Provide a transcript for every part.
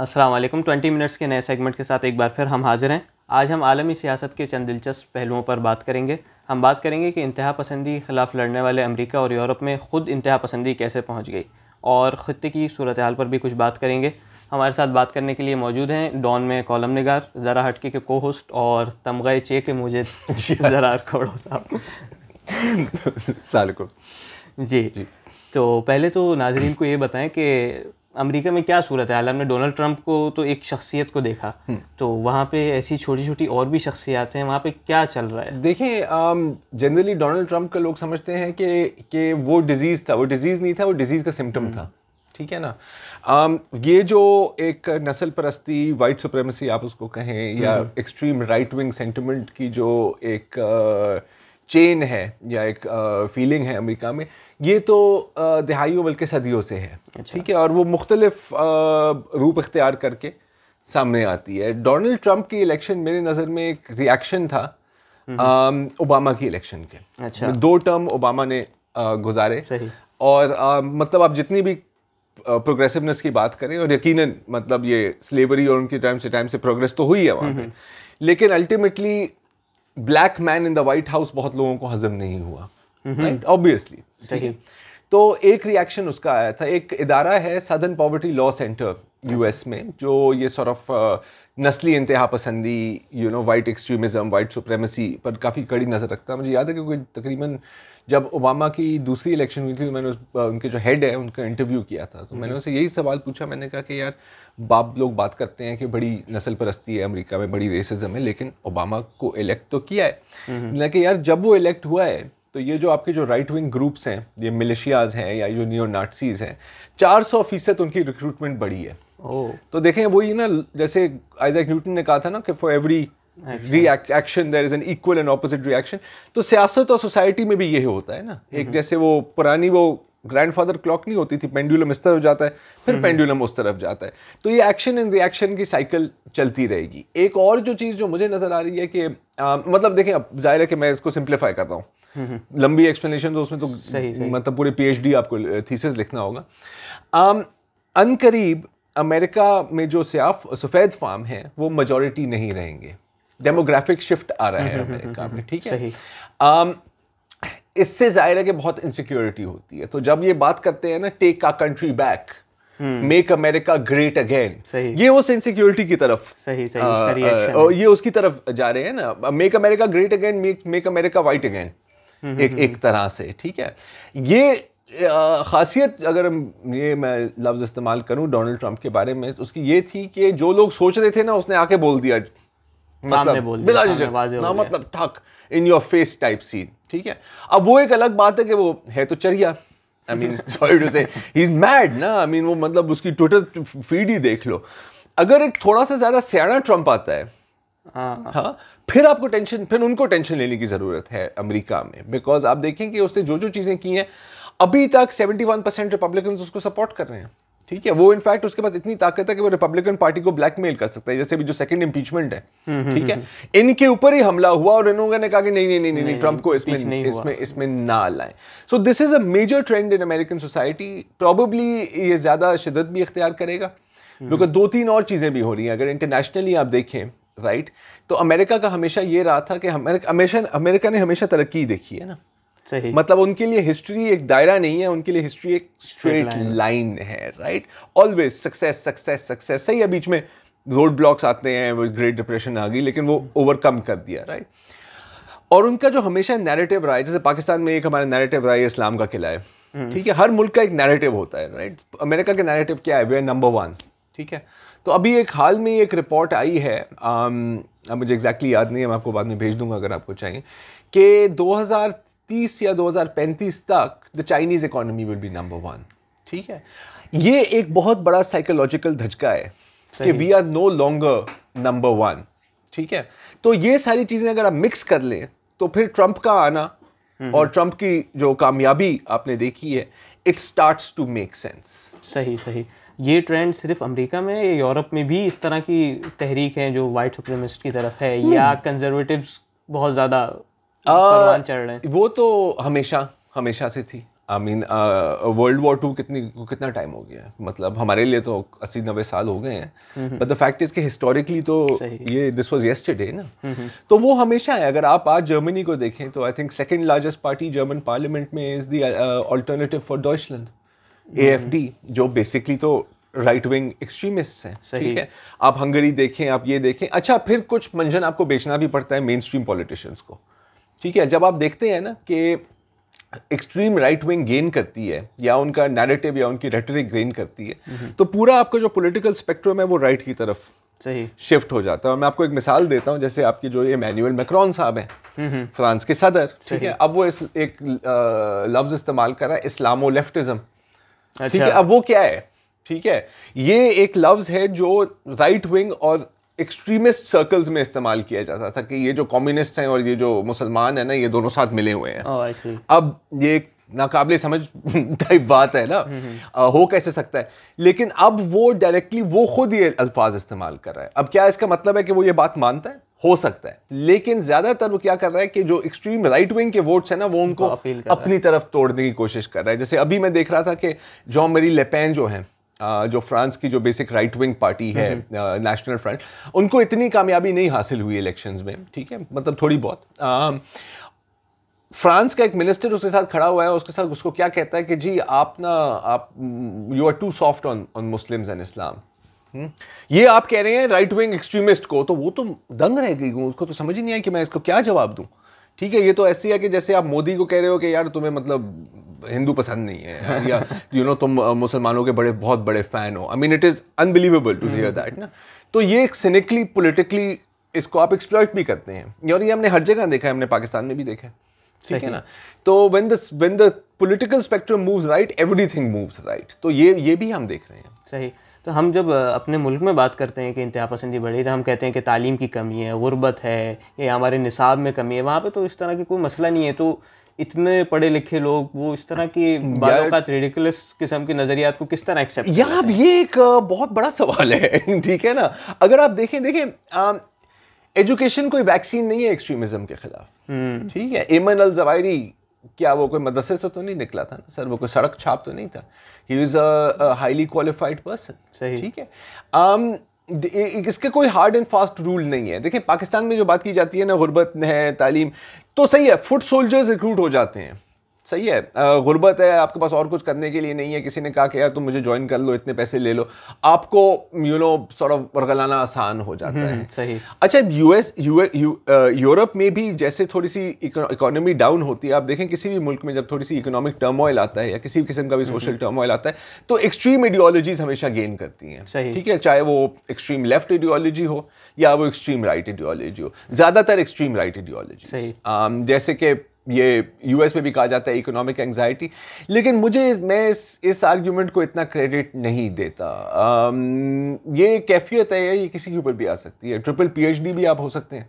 अस्सलाम वालेकुम 20 मिनट्स के नए सेगमेंट के साथ एक बार फिर हम हाजिर हैं आज हम आलमी सियासत के चंद दिलचस्प पहलुओं पर बात करेंगे हम बात करेंगे कि इंतहा पसंदी के ख़िलाफ़ लड़ने वाले अमेरिका और यूरोप में ख़ुद इंतहा पसंदी कैसे पहुँच गई और ख़त्े की सूरत हाल पर भी कुछ बात करेंगे हमारे साथ बात करने के लिए मौजूद हैं डॉन में कॉलम नगार ज़रा हटके के को होस्ट और तमगा चे के मुझे अच्छा। ज़रा खोड़ो साहब जी जी तो पहले तो नाजरीन को ये बताएँ कि अमेरिका में क्या सूरत है हमने डोनाल्ड ट्रंप को तो एक शख्सियत को देखा हम्म। तो वहाँ पे ऐसी छोटी छोटी और भी शख्सियात हैं वहाँ पे क्या चल रहा है देखिए जनरली डोनाल्ड ट्रंप का लोग समझते हैं कि कि वो डिजीज़ था वो डिजीज़ नहीं था वो डिजीज़ का सिम्टम था ठीक है ना आम, ये जो एक नस्ल परस्ती वाइट सुप्रेमसी आप उसको कहें या एक्सट्रीम राइट विंग सेंटिमेंट की जो एक चेन है या एक फीलिंग है अमेरिका में ये तो दिहाइयों बल्कि सदियों से है अच्छा। ठीक है और वो मुख्तलिफ रूप अख्तियार करके सामने आती है डोनाल्ड ट्रंप की इलेक्शन मेरी नज़र में एक रिएक्शन था हम्म। ओबामा की इलेक्शन के अच्छा। दो टर्म ओबामा ने गुजारे और आ, मतलब आप जितनी भी प्रोग्रेसिवनेस की बात करें और यकीनन मतलब ये स्लेवरी और उनकी टाइम से टाइम से प्रोग्रेस तो हुई है वहाँ हम्म, हम्म। लेकिन ultimately black man in the White House बहुत लोगों को हजम नहीं हुआ ऑब्वियसली ठीक है तो एक रिएक्शन उसका आया था एक इदारा है Southern Poverty Law Center US में जो ये सौर ऑफ uh, नस्ली इंतहा पसंदी you know white extremism white supremacy पर काफ़ी कड़ी नज़र रखता है मुझे याद है कि तकरीबन जब ओबामा की दूसरी इलेक्शन हुई थी तो मैंने uh, उनके जो हेड है उनका इंटरव्यू किया था तो हम्म। मैंने उनसे यही सवाल पूछा मैंने कहा कि यार बाप लोग बात करते हैं कि बड़ी नस्ल परस्ती है अमेरिका में बड़ी रेसिज्म है लेकिन ओबामा को इलेक्ट तो किया है हम्म। मैंने कहा यार जब वो इलेक्ट हुआ है तो ये जो आपके जो राइट विंग ग्रुप्स हैं ये मिलिशियाज़ हैं या जो नियो नाटसीज़ हैं चार सौ फीसद उनकी रिक्रूटमेंट बढ़ी है oh. तो देखें वही ना जैसे आइजैक न्यूटन ने कहा था ना कि for every reaction there is an equal and opposite reaction तो सियासत और सोसाइटी में भी यही होता है ना एक mm-hmm. जैसे वो पुरानी वो ग्रैंडफादर क्लॉक नहीं होती थी पेंडुलम इस तरफ जाता है फिर पेंडुलम mm-hmm. उस तरफ जाता है तो ये एक्शन एंड रिएक्शन की साइकिल चलती रहेगी एक और जो चीज़ जो मुझे नज़र आ रही है कि आ, मतलब देखें अब जाहिर है कि मैं इसको सिंप्लीफाई कर रहा हूँ लंबी एक्सप्लेनेशन तो उसमें तो सही, सही. मतलब पूरे पीएचडी आपको थीसिस लिखना होगा अनकरीब अमेरिका में जो सियाफ सफ़ेद फार्म है वो मजॉरिटी नहीं रहेंगे डेमोग्राफिक शिफ्ट आ रहा है हम्म, हम्म, अमेरिका हम्म, में ठीक है आम, इससे जाहिर है कि बहुत इनसिक्योरिटी होती है तो जब ये बात करते हैं ना take our country back make America great again ये उस इनसिक्योरिटी की तरफ सही सही आ, आ, ये उसकी तरफ जा रहे हैं ना make America great again make America white again hmm, एक हम्म, एक तरह से ठीक है ये खासियत अगर ये मैं लफ्ज़ इस्तेमाल करूं डोनाल्ड ट्रंप के बारे में तो उसकी ये थी कि जो लोग सोच रहे थे ना उसने आके बोल दिया मतलब बोल दिया, ना मतलब ठक in your face type scene ठीक है अब वो एक अलग बात है कि वो है तो चरिया आई मीन सॉरी टू से ही इज मैड ना आई I मीन mean, वो मतलब उसकी ट्विटर फीड ही देख लो अगर एक थोड़ा सा ज़्यादा सियाणा ट्रंप आता है हाँ, हाँ।, हाँ फिर आपको टेंशन फिर उनको टेंशन लेने की ज़रूरत है अमेरिका में बिकॉज आप देखें कि उसने जो जो चीज़ें की हैं अभी तक 71 परसेंट रिपब्लिकन उसको सपोर्ट कर रहे हैं ठीक है वो इनफैक्ट उसके पास इतनी ताकत है कि वो रिपब्लिकन पार्टी को ब्लैकमेल कर सकता है जैसे भी जो सेकंड इंपीचमेंट है हम्म, हम्म, ठीक है हम्म, इनके ऊपर ही हमला हुआ और इन्होंने कहा कि नहीं नहीं नहीं नहीं, नहीं ट्रंप को इसमें इसमें इसमें ना लाएं so this is a major trend in American society probably ये ज्यादा शिदत भी इख्तियार करेगा बिकॉज दो तीन और चीजें भी हो रही हैं अगर इंटरनेशनली आप देखें राइट तो अमेरिका का हमेशा ये रहा था कि हमेशा अमेरिका ने हमेशा तरक्की देखी है ना सही मतलब उनके लिए हिस्ट्री एक दायरा नहीं है उनके लिए हिस्ट्री एक स्ट्रेट लाइन है right always success success success सही है बीच में रोड ब्लॉक्स आते हैं वो ग्रेट डिप्रेशन आ गई लेकिन वो ओवरकम कर दिया राइट और उनका जो हमेशा नैरेटिव रहा है जैसे पाकिस्तान में एक हमारा नैरेटिव रहा है इस्लाम का किला है हम्म। ठीक है हर मुल्क का एक नैरेटिव होता है राइट अमेरिका का नैरेटिव क्या है वे नंबर वन ठीक है तो अभी एक हाल में एक रिपोर्ट आई है अब मुझे एग्जैक्टली याद नहीं है मैं आपको बाद में भेज दूंगा अगर आपको चाहिए कि 2030 या 2035 तक the Chinese economy will be number one ठीक है ये एक बहुत बड़ा साइकोलॉजिकल धचका है कि we are no longer number one ठीक है तो ये सारी चीज़ें अगर आप मिक्स कर लें तो फिर ट्रंप का आना हम्म। और ट्रंप की जो कामयाबी आपने देखी है it starts to make sense सही सही ये ट्रेंड सिर्फ अमेरिका में या यूरोप में भी इस तरह की तहरीक है जो वाइट सुप्रीमिस्ट की तरफ है hmm. या कंजर्वेटिव्स बहुत ज़्यादा चल रहे हैं वो तो हमेशा हमेशा से थी I mean World War Two कितनी कितना टाइम हो गया मतलब हमारे लिए तो अस्सी नब्बे साल हो गए हैं बट द फैक्ट इज के हिस्टोरिकली तो ये दिस वाज डे ना hmm. तो वो हमेशा है अगर आप आज जर्मनी को देखें तो I think second largest party German parliament में is the alternative for Deutschland A F D जो बेसिकली तो राइट विंग एक्सट्रीमिस्ट हैं ठीक है आप हंगरी देखें आप ये देखें अच्छा फिर कुछ मंजन आपको बेचना भी पड़ता है मेन स्ट्रीम पॉलिटिशियंस को ठीक है जब आप देखते हैं ना कि एक्सट्रीम राइट विंग गेन करती है या उनका नैरेटिव या उनकी रेटरिक गेन करती है हम्म। तो पूरा आपका जो पॉलिटिकल स्पेक्ट्रम है वो राइट की तरफ सही शिफ्ट हो जाता है और मैं आपको एक मिसाल देता हूँ जैसे आपके जो ये मैनुअल मैक्रोन साहब हैं हम्म, हम्म। फ्रांस के सदर ठीक है अब वो इस एक लफ्ज़ इस्तेमाल कर रहा है इस्लामो लेफ्टिज्म ठीक है अच्छा। अब वो क्या है ठीक है ये एक लफ्ज है जो राइट विंग और एक्सट्रीमिस्ट सर्कल्स में इस्तेमाल किया जाता था कि ये जो कम्युनिस्ट हैं और ये जो मुसलमान है ना ये दोनों साथ मिले हुए हैं oh, अब ये एक नाकाबले समझ टाइप बात है ना आ, हम्म, हम्म। हो कैसे सकता है लेकिन अब वो डायरेक्टली वो खुद ये अल्फाज इस्तेमाल कर रहा है अब क्या इसका मतलब है कि वो ये बात मानता है हो सकता है लेकिन ज्यादातर वो क्या कर रहा है कि जो एक्सट्रीम राइट विंग के वोट्स है ना वो उनको अपनी तरफ तोड़ने की कोशिश कर रहा है जैसे अभी मैं देख रहा था कि जॉ मेरी लेपेन जो है जो फ्रांस की जो बेसिक राइट विंग पार्टी है नेशनल हम्म, फ्रंट हम्म। उनको इतनी कामयाबी नहीं हासिल हुई इलेक्शंस में ठीक है मतलब थोड़ी बहुत फ्रांस का एक मिनिस्टर उसके साथ खड़ा हुआ है उसके साथ उसको क्या कहता है कि जी आप ना आप you are too soft on on Muslims and Islam hmm. ये आप कह रहे हैं राइट विंग एक्सट्रीमिस्ट को तो वो तो दंग रह गई हूँ उसको तो समझ ही नहीं आई कि मैं इसको क्या जवाब दूँ ठीक है ये तो ऐसी है कि जैसे आप मोदी को कह रहे हो कि यार तुम्हें मतलब हिंदू पसंद नहीं है या यू नो तुम मुसलमानों के बड़े बहुत बड़े फैन हो I mean it is unbelievable to hear that ना तो ये एक सिनिकली पोलिटिकली इसको आप एक्सप्लॉयट भी करते हैं और ये हमने हर जगह देखा है हमने पाकिस्तान में भी देखा है ठीक है ना तो when the when the political spectrum move right everything move right तो ये ये भी हम देख रहे हैं सही तो हम जब अपने मुल्क में बात करते हैं कि इंतहा पसंदी बढ़ी तो हम कहते हैं कि तालीम की कमी है गुरबत है या हमारे निसाब में कमी है वहाँ पर तो इस तरह की कोई मसला नहीं है तो इतने पढ़े लिखे लोग वो इस तरह की बात रेडिकुलस किस्म के नज़रियात को किस तरह एक्सेप्ट यहाँ अब ये एक बहुत बड़ा सवाल है ठीक है ना अगर आप देखें देखें एजुकेशन कोई वैक्सीन नहीं है एक्सट्रीमिज्म के खिलाफ हम्म। ठीक है एमन अल जवायरी क्या वो कोई मदरसे से तो नहीं निकला था ना सर वो कोई सड़क छाप तो नहीं था he is a highly qualified person ठीक है um, इसके कोई हार्ड एंड फास्ट रूल नहीं है देखें पाकिस्तान में जो बात की जाती है ना गुर्बत है तालीम तो सही है फुट सोल्जर्स रिक्रूट हो जाते हैं सही है गुर्बत है आपके पास और कुछ करने के लिए नहीं है किसी ने कहा कि यार तुम मुझे ज्वाइन कर लो इतने पैसे ले लो आपको यू नो सॉर्ट ऑफ वर्गलाना आसान हो जाता हम्म, है सही अच्छा यूएस यूरोप में भी जैसे थोड़ी सी इकोनॉमी डाउन होती है आप देखें किसी भी मुल्क में जब थोड़ी सी इकोनॉमिक टर्मोइल आता है या किसी भी किस्म का भी सोशल टर्मोइल हम्म, हम्म। आता है तो एक्सट्रीम आइडियोलॉजीज हमेशा गेन करती हैं ठीक है चाहे वो एक्सट्रीम लेफ्ट आइडियोलॉजी हो या वो एक्सट्रीम राइट आइडियोलॉजी हो ज़्यादातर एक्सट्रीम राइट आइडियोलॉजी जैसे कि ये यूएस में भी कहा जाता है इकोनॉमिक एंगजाइटी लेकिन मुझे मैं इस इस आर्ग्यूमेंट को इतना क्रेडिट नहीं देता आम, um, ये कैफियत है ये किसी के ऊपर भी आ सकती है ट्रिपल पीएचडी भी आप हो सकते हैं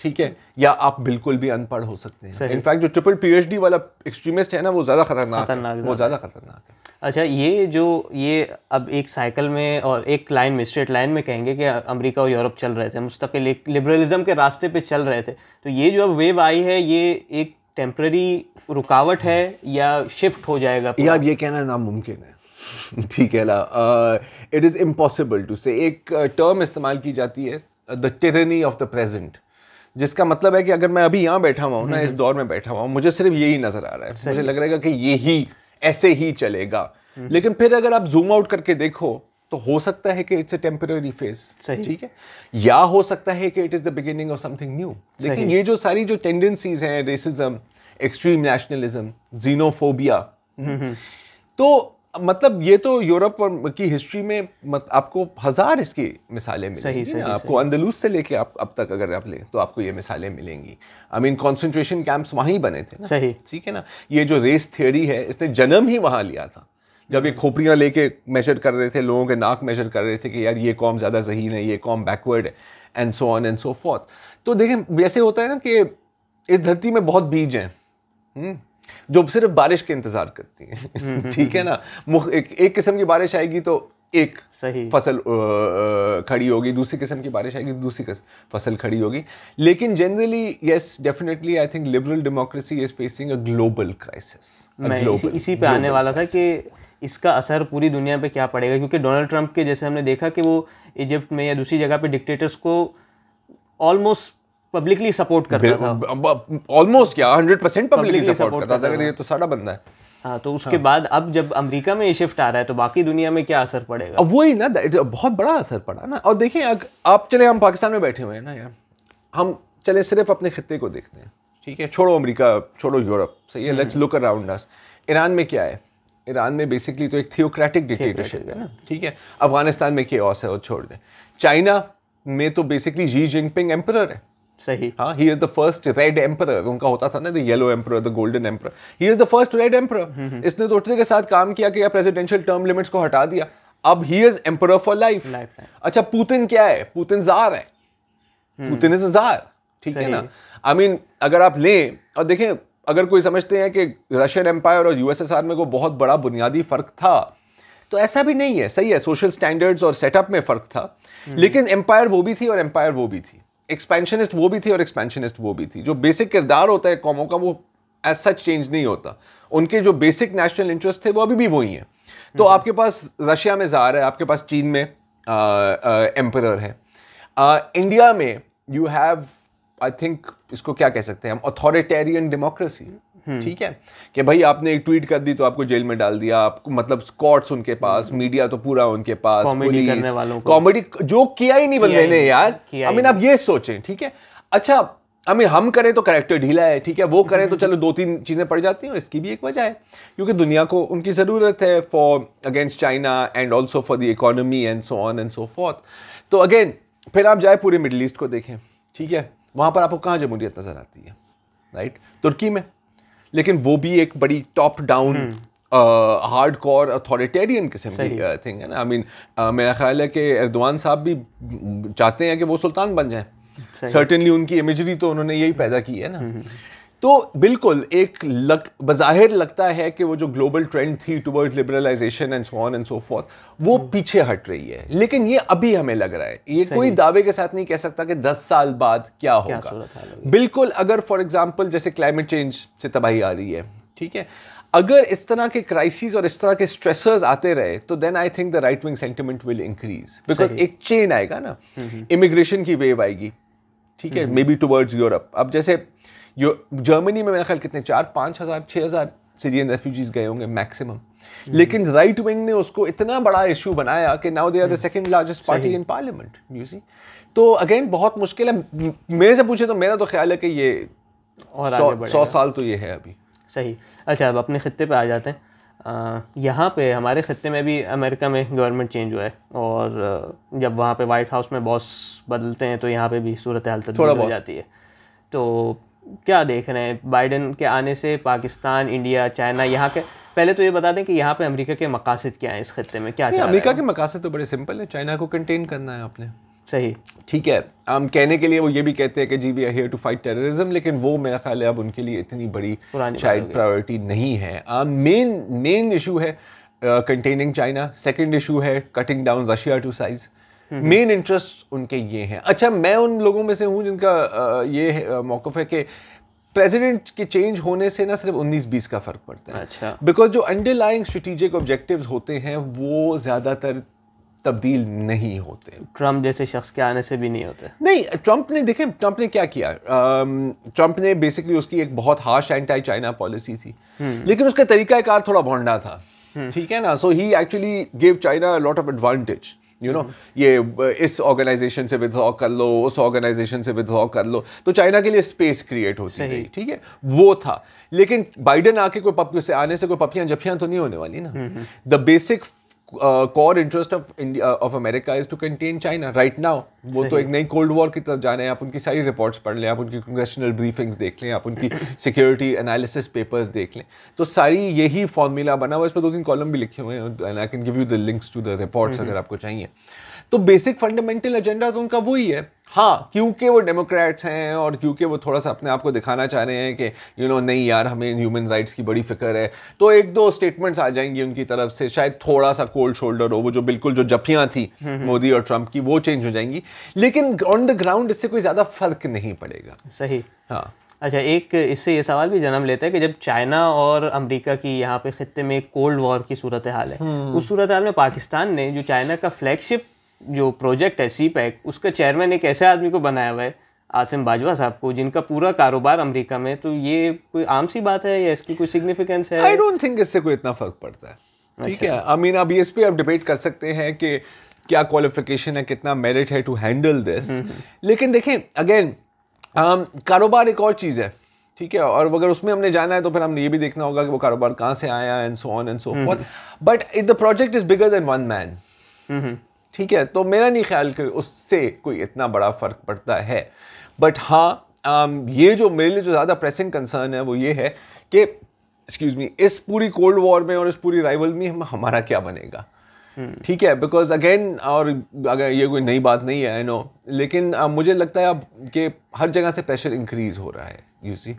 ठीक है या आप बिल्कुल भी अनपढ़ हो सकते हैं इनफैक्ट जो ट्रिपल पीएचडी वाला एक्सट्रीमिस्ट है ना वो ज़्यादा खतरनाक है वो ज़्यादा खतरनाक है अच्छा ये जो ये अब एक साइकिल में और एक लाइन में स्ट्रेट लाइन में कहेंगे कि अमेरिका और यूरोप चल रहे थे मुस्तकिल लिबरलिज्म के रास्ते पे चल रहे थे तो ये जो अब वेव आई है ये एक टेम्प्रेरी रुकावट है या शिफ्ट हो जाएगा या अब ये कहना नामुमकिन है ठीक है ना इट इज़ इम्पॉसिबल टू से एक टर्म इस्तेमाल की जाती है the tyranny of the present जिसका मतलब है कि अगर मैं अभी यहाँ बैठा हुआ हूँ ना हम्म, इस हम्म। दौर में बैठा हुआ हूँ मुझे सिर्फ यही नज़र आ रहा है मुझे लग रहा है कि यही ऐसे ही चलेगा हम्म। लेकिन फिर अगर आप जूम आउट करके देखो तो हो सकता है कि इट्स अ टेम्पररी फेज ठीक है या हो सकता है कि it is the beginning of something new लेकिन ये जो सारी जो टेंडेंसीज हैं रेसिज्म एक्सट्रीम नेशनलिज्म जीनोफोबिया तो मतलब ये तो यूरोप की हिस्ट्री में मत, आपको हजार इसकी मिसालें मिलेंगी सही, सही, आपको अंदलूस से लेके आप अब तक अगर आप लें तो आपको ये मिसालें मिलेंगी आई मीन कॉन्सेंट्रेशन कैंप्स वहीं बने थे ना सही ठीक है ना ये जो रेस थियोरी है इसने जन्म ही वहाँ लिया था जब ये हम्म। खोपड़ियाँ लेके मेजर कर रहे थे लोगों के नाक मेजर कर रहे थे कि यार ये कॉम ज़्यादा जहीन है ये कॉम बैकवर्ड है and so on and so forth तो देखें वैसे होता है ना कि इस धरती में बहुत बीज हैं हम्म? जो सिर्फ बारिश के इंतजार करती हैं हम्म, हम्म, ठीक है हम्म, ना एक एक किस्म की बारिश आएगी तो एक सही फसल खड़ी होगी दूसरी किस्म की बारिश आएगी तो दूसरी फसल खड़ी होगी लेकिन generally yes definitely I think liberal democracy is facing a global crisis इसी पे आने वाला था कि इसका असर पूरी दुनिया पे क्या पड़ेगा क्योंकि डोनाल्ड ट्रंप के जैसे हमने देखा कि वो इजिप्ट में या दूसरी जगह पे डिक्टेटर्स को ऑलमोस्ट पब्लिकली सपोर्ट करता था ऑलमोस्ट क्या हंड्रेड परसेंट पब्लिकली सपोर्ट करता था अगर ये तो सारा बंदा है हाँ तो उसके हाँ. बाद अब जब अमेरिका में ये शिफ्ट आ रहा है तो बाकी दुनिया में क्या असर पड़ेगा अब वही ना बहुत बड़ा असर पड़ा ना और देखिए आप चले हम पाकिस्तान में बैठे हुए हैं ना यार हम चले सिर्फ अपने खत्े को देखते हैं ठीक है छोड़ो अमेरिका छोड़ो यूरोप सही है let's look around us Iran में क्या है ईरान में बेसिकली तो एक थियोक्रेटिक डिक्टेटरशिप है ना ठीक है अफगानिस्तान में क्या है और छोड़ दें चाइना में तो बेसिकली जी जिनपिंग एम्पर है सही हाँ he is the first red emperor उनका होता था ना the yellow emperor the golden emperor he is the first red emperor इसने दोटरे तो के साथ काम किया कि प्रेसिडेंशियल टर्म लिमिट्स को हटा दिया अब he is emperor for life अच्छा पुतिन क्या है पुतिन जार है हम्म। पुतिन इज जार ठीक है ना आई I मीन mean, अगर आप लें और देखें अगर कोई समझते हैं कि रशियन एम्पायर और यूएसएसआर में को बहुत बड़ा बुनियादी फर्क था तो ऐसा भी नहीं है सही है सोशल स्टैंडर्ड्स और सेटअप में फर्क था हम्म। लेकिन एम्पायर वो भी थी और एम्पायर वो भी थी एक्सपेंशनिस्ट वो भी थी और एक्सपेंशनिस्ट वो भी थी जो बेसिक किरदार होता है कौमों का वो एज सच चेंज नहीं होता उनके जो बेसिक नेशनल इंटरेस्ट थे वो अभी भी वही हैं तो आपके पास रशिया में ज़ार है आपके पास चीन में एम्पर है आ, इंडिया में यू हैव आई थिंक इसको क्या कह सकते हैं हम अथॉरिटेरियन डेमोक्रेसी हम्म। ठीक है कि भाई आपने एक ट्वीट कर दी तो आपको जेल में डाल दिया आपको मतलब स्कॉट्स उनके पास मीडिया हम्म। तो पूरा उनके पास कॉमेडी जो किया ही नहीं बंदे ने यार आई मीन आप ये सोचें ठीक है अच्छा आई मीन हम करें तो करेक्टर ढीला है ठीक है वो करें तो हम्म। चलो दो तीन चीज़ें पड़ जाती हैं और इसकी भी एक वजह है क्योंकि दुनिया को उनकी ज़रूरत है for against China and also for the economy and so on and so forth तो अगेन फिर आप जाए पूरे मिडल ईस्ट को देखें ठीक है वहां पर आपको कहाँ जमहूरियत नज़र आती है राइट तुर्की में लेकिन वो भी एक बड़ी top down hard core authoritarian किस्म की थिंग है ना आई मीन मेरा ख्याल है कि एर्दवान साहब भी चाहते हैं कि वो सुल्तान बन जाए सर्टेनली उनकी इमेजरी तो उन्होंने यही पैदा की है ना हम्म, हम्म। तो बिल्कुल एक लग बज़ाहिर लगता है कि वो जो ग्लोबल ट्रेंड थी toward liberalization and so on and so for वो हम्म। पीछे हट रही है लेकिन ये अभी हमें लग रहा है ये कोई दावे के साथ नहीं कह सकता कि 10 साल बाद क्या होगा बिल्कुल अगर फॉर एग्जांपल जैसे क्लाइमेट चेंज से तबाही आ रही है ठीक है अगर इस तरह के क्राइसिस और इस तरह के स्ट्रेसर्स आते रहे तो then I think the right wing sentiment will increase because एक चेन आएगा ना इमिग्रेशन हम्म, हम्म। की वेव आएगी ठीक है मे बी टूवर्ड्स यूरोप अब जैसे यो जर्मनी में मेरा ख्याल कितने चार पाँच हज़ार छः हज़ार सीरियन रेफ्यूजीज गए होंगे मैक्सिमम लेकिन राइट विंग ने उसको इतना बड़ा इशू बनाया कि now they are the second largest party in parliament you see तो अगेन बहुत मुश्किल है मेरे से पूछे तो मेरा तो ख्याल है कि ये और सौ साल तो ये है अभी सही अच्छा अब अपने खत्ते पे आ जाते हैं यहाँ पे हमारे खत्े में भी अमेरिका में गवर्नमेंट चेंज हुआ है और जब वहाँ पे वाइट हाउस में बॉस बदलते हैं तो यहाँ पे भी सूरत हाल तब्दील हो जाती है तो क्या देख रहे हैं बाइडन के आने से पाकिस्तान इंडिया चाइना यहाँ के पहले तो ये बता दें कि यहाँ पे अमेरिका के मकासद क्या हैं इस खत्े में क्या अमेरिका के मकासद तो बड़े सिंपल है चाइना को कंटेन करना है आपने सही ठीक है हम कहने के लिए वो ये भी कहते हैं कि जी we are here to fight terrorism लेकिन वो मेरा ख्याल है अब उनके लिए इतनी बड़ी शायद प्रायोरिटी नहीं है मेन मेन इशू है कंटेनिंग चाइना सेकेंड इशू है cutting down Russia to size main interest उनके ये हैं अच्छा मैं उन लोगों में से हूँ जिनका ये मौकफ है कि प्रेसिडेंट के चेंज होने से ना सिर्फ 19-20 का फर्क पड़ता है अच्छा बिकॉज जो अंडरलाइंग स्ट्रेटिजिक ऑब्जेक्टिव्स होते हैं वो ज़्यादातर तब्दील नहीं होते ट्रंप जैसे शख्स के आने से भी नहीं होते नहीं ट्रंप ने देखें ट्रंप ने क्या किया ट्रंप ने बेसिकली उसकी एक बहुत हार्श एंटी चाइना पॉलिसी थी हम्म। लेकिन उसका तरीकाकार थोड़ा भोंडा था हम्म। ठीक है ना so he actually give China lot of advantage you you know know, ये uh, इस ऑर्गेनाइजेशन से विद्रॉ कर लो उस ऑर्गेनाइजेशन से विद्रॉ कर लो तो चाइना के लिए स्पेस क्रिएट होती थी ठीक है वो था लेकिन बाइडन आके कोई पप से आने से कोई पपियां जफियां तो नहीं होने वाली ना the hmm, basic hmm. uh, interest of India of America is to contain China right now वो तो एक नई कोल्ड वॉर की तरफ रहे हैं आप उनकी सारी रिपोर्ट्स पढ़ लें आप उनकी कंग्रेशनल ब्रीफिंग्स देख लें आप उनकी सिक्योरिटी एनालिसिस पेपर्स देख लें तो सारी यही फॉर्मूला बना हुआ इस पर दो तीन कॉलम भी लिखे हुए हैं and I can give you the links to the reports अगर आपको चाहिए तो बेसिक फंडामेंटल एजेंडा तो उनका वही है हाँ क्योंकि वो डेमोक्रेट्स हैं और क्योंकि वो थोड़ा सा अपने आप को दिखाना चाह रहे हैं कि यू नो नहीं यार हमें ह्यूमन राइट्स की बड़ी फिक्र है तो एक दो स्टेटमेंट्स आ जाएंगी उनकी तरफ से शायद थोड़ा सा कोल्ड शोल्डर हो वो जो बिल्कुल जो जफियाँ थी हम्म, हम्म। मोदी और ट्रंप की वो चेंज हो जाएंगी लेकिन ऑन द ग्राउंड इससे कोई ज़्यादा फर्क नहीं पड़ेगा सही हाँ अच्छा एक इससे ये सवाल भी जन्म लेता है कि जब चाइना और अमेरिका की यहाँ पे खत्े में कोल्ड वॉर की सूरत हाल है हम्म। उस सूरत हाल में पाकिस्तान ने जो चाइना का फ्लैगशिप जो प्रोजेक्ट है सी पैक e उसका चेयरमैन एक ऐसे आदमी को बनाया हुआ है आसिम बाजवा साहब को जिनका पूरा कारोबार अमेरिका में तो ये कोई आम सी बात है या इसकी कोई सिग्निफिकेंस है आई डोंट थिंक इससे कोई इतना फर्क पड़ता है ठीक अच्छा। है आई मीन अब इस पर आप डिबेट कर सकते हैं कि क्या क्वालिफिकेशन है कितना मेरिट है टू हैंडल दिस लेकिन देखें अगेन um, कारोबार एक और चीज़ है ठीक है और अगर उसमें हमने जाना है तो फिर हमने ये भी देखना होगा कि वो कारोबार कहाँ से आया and so on and so for but it the project is bigger than one man ठीक है तो मेरा नहीं ख्याल कि उससे कोई इतना बड़ा फ़र्क पड़ता है बट हाँ um, ये जो मेरे लिए जो ज़्यादा प्रेसिंग कंसर्न है वो ये है कि एक्सक्यूज़ मी इस पूरी कोल्ड वॉर में और इस पूरी राइवल में हम हमारा क्या बनेगा hmm. ठीक है बिकॉज अगेन और अगर ये कोई नई बात नहीं है आई नो लेकिन आ, uh, मुझे लगता है अब कि हर जगह से प्रेशर इंक्रीज हो रहा है you see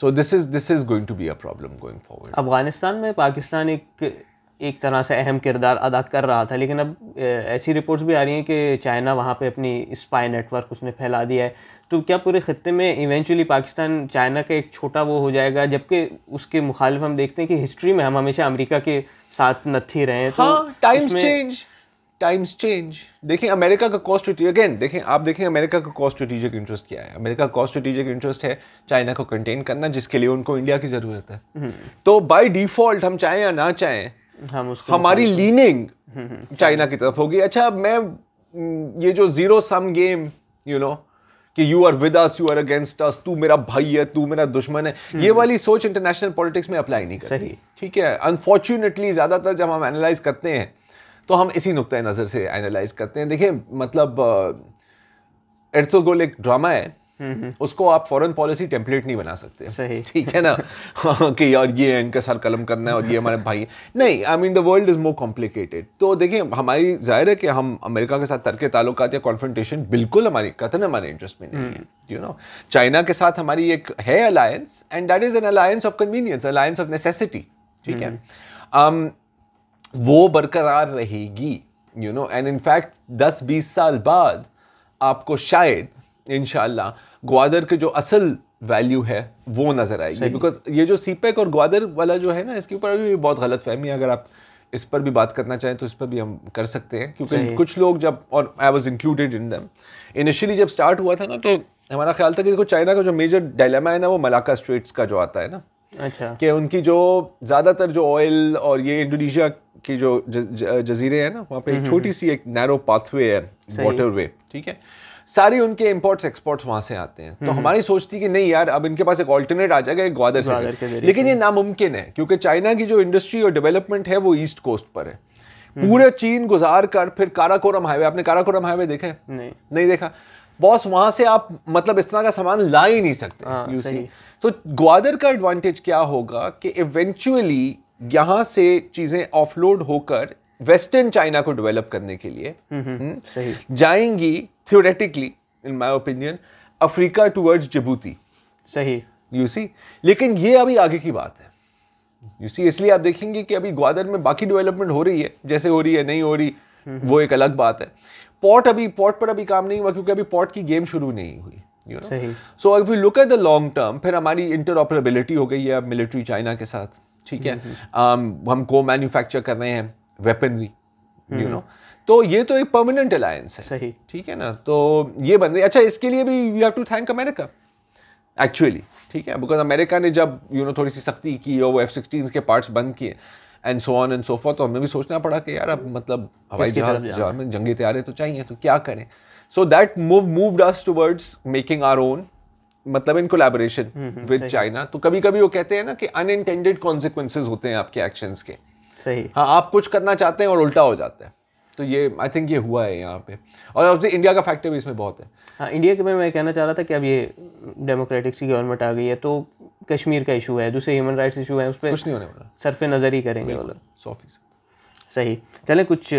so this is this is going to be a problem going forward Afghanistan में पाकिस्तान एक एक तरह से अहम किरदार अदा कर रहा था लेकिन अब ऐसी रिपोर्ट्स भी आ रही हैं कि चाइना वहाँ पे अपनी स्पाई नेटवर्क उसने फैला दिया है तो क्या पूरे ख़त्े में इवेंचुअली पाकिस्तान चाइना का एक छोटा वो हो जाएगा जबकि उसके मुखालिफ हम देखते हैं कि हिस्ट्री में हम हमेशा अमेरिका के साथ नथी रहे हैं तो टाइम्स चेंज टाइम्स चेंज देखें अमेरिका का कॉस्ट अगेन देखें आप देखें अमेरिका का कॉस्ट स्ट्रेटेजिक इंटरेस्ट क्या है अमेरिका कॉस्ट स्ट्रेटेजिक इंटरेस्ट है चाइना को कंटेन करना जिसके लिए उनको इंडिया की ज़रूरत है हम्म। तो बाय डिफ़ॉल्ट हम चाहें या ना चाहें हम उसको हमारी लीनिंग हम्म, हम्म, चाइना की तरफ होगी अच्छा मैं हम्म, ये जो zero sum game you know कि you are with us you are against us तू मेरा भाई है तू मेरा दुश्मन है ये वाली सोच इंटरनेशनल पॉलिटिक्स में अप्लाई नहीं करती ठीक है अनफॉर्चुनेटली ज़्यादातर जब हम एनालाइज करते हैं तो हम इसी नुक़ नज़र से एनालाइज करते हैं देखिए मतलब एर्थोगोल एक ड्रामा है उसको आप फॉरेन पॉलिसी टेम्पलेट नहीं बना सकते सही ठीक है ना कि यार ये इनके साथ कलम करना है और ये हमारे भाई नहीं I mean the world is more complicated तो देखिए हमारी जाहिर है कि हम अमेरिका के साथ तर्क ताल्लुकात या कॉन्फ्रेंटेशन बिल्कुल हमारी कथन हमारे इंटरेस्ट में नहीं है यू हम्म। नो चाइना के साथ हमारी एक है alliance and that is an alliance of convenience alliance of necessity ठीक है हम्म। um, वो बरकरार रहेगी यू नो एंड इनफैक्ट दस बीस साल बाद आपको शायद इनशाला ग्वादर के जो असल वैल्यू है वो नज़र आएगी बिकॉज ये जो सीपेक e और ग्वादर वाला जो है ना इसके ऊपर अभी बहुत गलत फहमी है अगर आप इस पर भी बात करना चाहें तो इस पर भी हम कर सकते हैं क्योंकि कुछ लोग जब और I was included in them initially जब स्टार्ट हुआ था ना तो हमारा ख्याल था कि देखो चाइना का जो मेजर डायलेमा है ना वो मलाका स्ट्रेट्स का जो आता है ना अच्छा कि उनकी जो ज़्यादातर जो ऑयल और ये इंडोनेशिया की जो जजीरे हैं ना वहाँ पे एक हम्म, हम्म, छोटी सी एक नैरो पाथवे है वाटर वे ठीक है सारी उनके इंपोर्ट्स एक्सपोर्ट्स वहां से आते हैं तो हम्म। हमारी सोच थी कि नहीं यार अब इनके पास एक ऑल्टरनेट आ जाएगा एक ग्वादर से लेकिन ये नामुमकिन है क्योंकि चाइना की जो इंडस्ट्री और डेवलपमेंट है वो ईस्ट कोस्ट पर है हम्म। पूरे चीन गुजार कर फिर काराकोरम हाईवे आपने काराकोरम हाईवे देखा है नहीं नहीं देखा बॉस वहां से आप मतलब इस तरह का सामान ला ही नहीं सकते हाँ, सी तो ग्वादर का एडवांटेज क्या होगा कि इवेंचुअली यहां से चीज़ें ऑफलोड होकर वेस्टर्न चाइना को डेवलप करने के लिए हम्म, हम्म, सही जाएंगी theoretically in my opinion Africa towards Djibouti सही यू सी लेकिन ये अभी आगे की बात है यू सी इसलिए आप देखेंगे कि अभी ग्वादर में बाकी डेवलपमेंट हो रही है जैसे हो रही है नहीं हो रही हम्म। वो एक अलग बात है पोर्ट अभी पोर्ट पर अभी काम नहीं हुआ क्योंकि अभी पोर्ट की गेम शुरू नहीं हुई so if you look at the long term फिर हमारी इंटरऑपरेबिलिटी हो गई है मिलिट्री चाइना के साथ ठीक है um, हम को मैन्युफैक्चर कर रहे हैं वेपनरी यू नो तो ये तो एक परमानेंट अलायंस है सही ठीक है ना तो ये बन रही अच्छा इसके लिए भी we have to thank America actually ठीक है बिकॉज अमेरिका ने जब यू you नो know, थोड़ी सी सख्ती की और वो एफ सिक्सटीन के पार्ट्स बंद किए and so on and so forth तो हमें भी सोचना पड़ा कि यार अब मतलब हवाई जहाज जहाज में जंगी तैयारें तो चाहिए तो क्या करें so that move move us towards making our own मतलब इन कोलेबोरेशन विद चाइना तो कभी कभी वो कहते हैं ना कि अनइंटेंडेड कॉन्सिक्वेंसेज होते हैं आपके एक्शंस के सही हाँ आप कुछ करना चाहते हैं और उल्टा हो जाता है तो ये आई थिंक ये हुआ है यहाँ पे और अब इंडिया का फैक्टर भी इसमें बहुत है हाँ इंडिया के में मैं कहना चाह रहा था कि अब ये डेमोक्रेटिक्स की गवर्नमेंट आ गई है तो कश्मीर का इशू है दूसरे ह्यूमन राइट्स इशू है उस पर कुछ नहीं होने वाला सरफ नज़र ही करेंगे सौ सही चले कुछ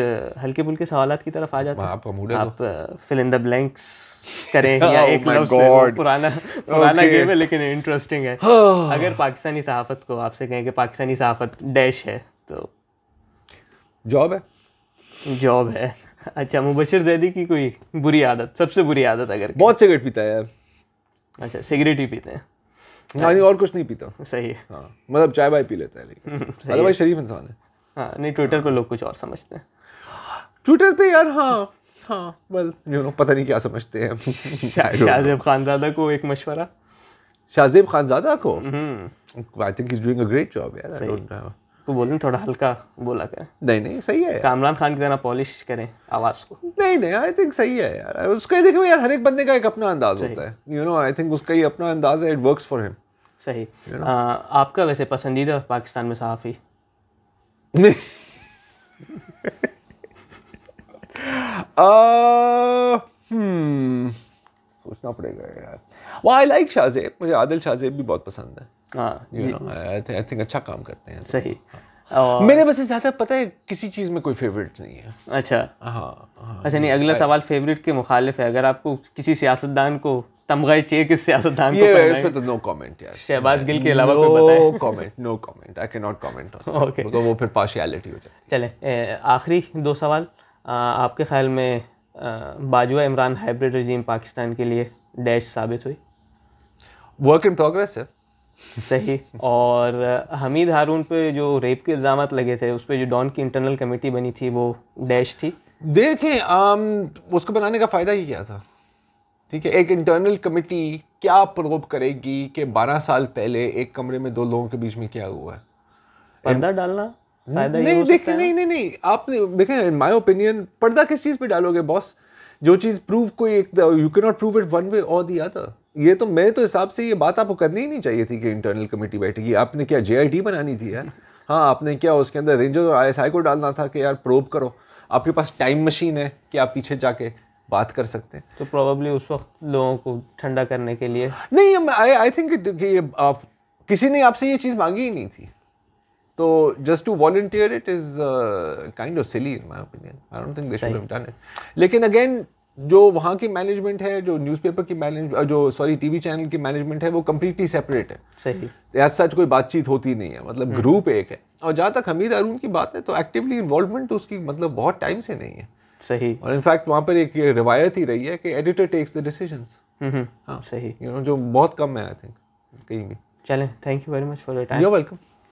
हल्के पुल्के सवाल की तरफ आ जाते हैं हाँ, आप फिल इन द ब्लैंक्स करें या oh एक पुराना पुराना okay. गेम है लेकिन इंटरेस्टिंग है अगर पाकिस्तानी सहाफत को आपसे कहें कि पाकिस्तानी सहाफत डैश है तो जॉब है जॉब है अच्छा मुबशर जैदी की कोई बुरी आदत सबसे बुरी आदत अगर बहुत सिगरेट पीता है यार अच्छा सिगरेट ही पीते हैं हाँ नहीं और कुछ नहीं पीता सही है हाँ मतलब चाय बाय पी लेता है लेकिन अदरवाइज शरीफ इंसान है हाँ नहीं ट्विटर पर लोग कुछ और समझते हैं ट्विटर पे यार हाँ हाँ बल यू नो पता नहीं क्या समझते हैं शाहजेब खानजादा को एक मशवरा शाहजेब खानजादा को I think is doing a great job यार आई डोंट तो बोलें थोड़ा हल्का बोला करें नहीं नहीं सही है कामरान खान की तरह पॉलिश करें आवाज़ को नहीं नहीं आई थिंक सही है यार उसका देखो यार हर एक बंदे का एक अपना अंदाज होता है यू नो आई थिंक उसका ही अपना अंदाज है इट वर्क्स फॉर हिम सही you know? आ, आपका वैसे पसंदीदा पाकिस्तान में सहाफ़ी हम्म, सोचना पड़ेगा यार वो आई लाइक शाहजेब मुझे आदिल शाहजेब भी बहुत पसंद है आई हाँ, थिंक अच्छा काम करते हैं सही हाँ। मेरे वैसे ज़्यादा पता है किसी चीज़ में कोई फेवरेट नहीं है अच्छा हाँ, हाँ। अच्छा नहीं अगला सवाल फेवरेट के मुखालिफ है अगर आपको किसी सियासतदान को तमगा चे किस सियासतदान को इस पे तो नो कमेंट यार शहबाज गिल के अलावा कोई बताए no comment no comment I cannot comment okay तो वो फिर पार्शियलिटी हो जाए चले आखिरी दो सवाल आपके ख्याल में बाजवा इमरान हाइब्रिड रजीम पाकिस्तान के लिए डैश साबित हुई वर्क इन प्रोग्रेस है सही और हमीद हारून पे जो रेप के इल्ज़ाम लगे थे उस पर जो डॉन की इंटरनल कमेटी बनी थी वो डैश थी देखें आम, um, उसको बनाने का फ़ायदा ही क्या था ठीक है एक इंटरनल कमेटी क्या प्रोब करेगी कि 12 साल पहले एक कमरे में दो लोगों के बीच में क्या हुआ है पर्दा डालना फायदा नहीं देखिए नहीं नहीं नहीं आपने देखें इन माय ओपिनियन पर्दा किस चीज़ पे डालोगे बॉस जो चीज़ प्रूव कोई एक you cannot prove it one way or the other ये तो मेरे तो हिसाब से ये बात आपको करनी ही नहीं चाहिए थी कि इंटरनल कमेटी बैठेगी आपने क्या जे बनानी थी यार हाँ आपने क्या उसके अंदर रेंजर आई एस आई को डालना था कि यार प्रोब करो आपके पास टाइम मशीन है कि आप पीछे जाके बात कर सकते हैं तो प्रॉब्ली उस वक्त लोगों को ठंडा करने के लिए नहीं आई आई थिंक ये आप, किसी ने आपसे ये चीज़ मांगी ही नहीं थी तो just to volunteer it is kind of silly in my opinion I don't think they should have done it लेकिन अगेन जो वहाँ की मैनेजमेंट है जो न्यूज़पेपर की मैनेज जो सॉरी टीवी चैनल की मैनेजमेंट है वो कम्प्लीटली सेपरेट है सही एज सच कोई बातचीत होती नहीं है मतलब ग्रुप हम्म। एक है और जहाँ तक हमीद अरुण की बात है तो एक्टिवली इन्वॉल्वमेंट तो उसकी मतलब बहुत टाइम से नहीं है सही और इनफैक्ट वहाँ पर एक रिवायत ही रही है कि एडिटर टेक्स द डिसीजन हाँ सही यू you नो know, जो बहुत कम है आई थिंक कहीं भी चलें thank you very much for your time you welcome